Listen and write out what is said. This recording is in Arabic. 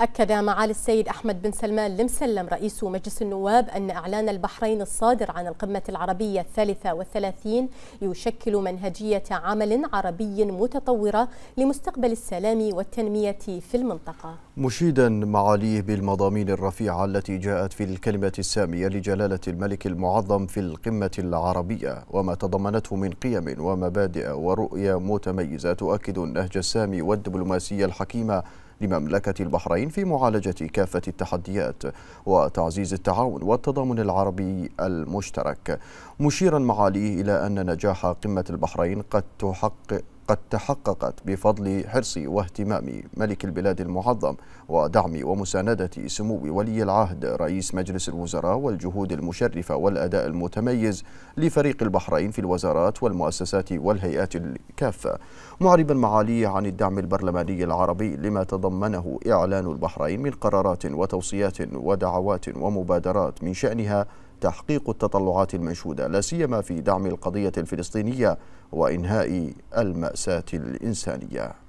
أكد معالي السيد أحمد بن سلمان المسلم رئيس مجلس النواب أن إعلان البحرين الصادر عن القمة العربية الثالثة والثلاثين يشكل منهجية عمل عربي متطورة لمستقبل السلام والتنمية في المنطقة مشيدا معاليه بالمضامين الرفيعة التي جاءت في الكلمة السامية لجلالة الملك المعظم في القمة العربية وما تضمنته من قيم ومبادئ ورؤية متميزة تؤكد النهج السامي والدبلوماسية الحكيمة لمملكة البحرين في معالجة كافة التحديات وتعزيز التعاون والتضامن العربي المشترك مشيرا معاليه إلى أن نجاح قمة البحرين قد تحقق قد تحققت بفضل حرص واهتمام ملك البلاد المعظم ودعم ومساندة سمو ولي العهد رئيس مجلس الوزراء والجهود المشرفة والأداء المتميز لفريق البحرين في الوزارات والمؤسسات والهيئات الكافة معربا معالي عن الدعم البرلماني العربي لما تضمنه إعلان البحرين من قرارات وتوصيات ودعوات ومبادرات من شأنها تحقيق التطلعات المنشوده لا سيما في دعم القضيه الفلسطينيه وانهاء الماساه الانسانيه